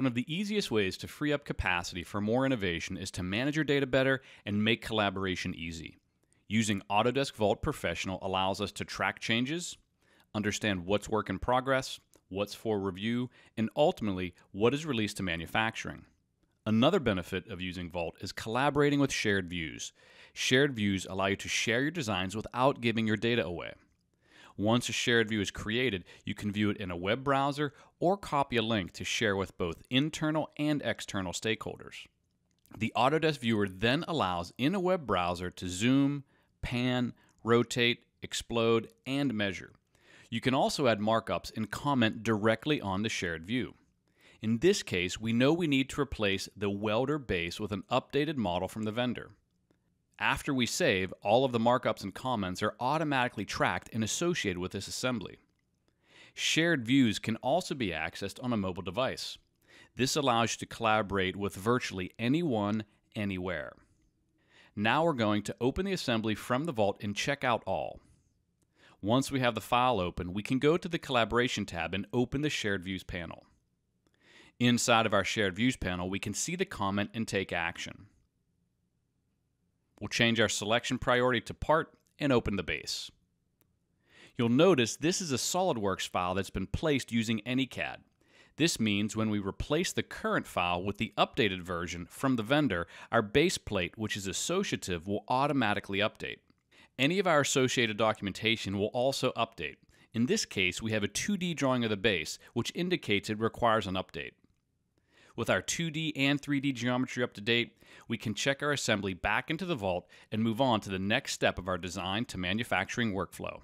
One of the easiest ways to free up capacity for more innovation is to manage your data better and make collaboration easy. Using Autodesk Vault Professional allows us to track changes, understand what's work in progress, what's for review, and ultimately what is released to manufacturing. Another benefit of using Vault is collaborating with shared views. Shared views allow you to share your designs without giving your data away. Once a shared view is created, you can view it in a web browser or copy a link to share with both internal and external stakeholders. The Autodesk Viewer then allows in a web browser to zoom, pan, rotate, explode, and measure. You can also add markups and comment directly on the shared view. In this case, we know we need to replace the welder base with an updated model from the vendor after we save, all of the markups and comments are automatically tracked and associated with this assembly. Shared views can also be accessed on a mobile device. This allows you to collaborate with virtually anyone, anywhere. Now we're going to open the assembly from the vault and check out all. Once we have the file open, we can go to the Collaboration tab and open the Shared Views panel. Inside of our Shared Views panel, we can see the comment and take action. We'll change our selection priority to part and open the base. You'll notice this is a SOLIDWORKS file that's been placed using AnyCAD. This means when we replace the current file with the updated version from the vendor, our base plate, which is associative, will automatically update. Any of our associated documentation will also update. In this case, we have a 2D drawing of the base, which indicates it requires an update. With our 2D and 3D geometry up to date, we can check our assembly back into the vault and move on to the next step of our design to manufacturing workflow.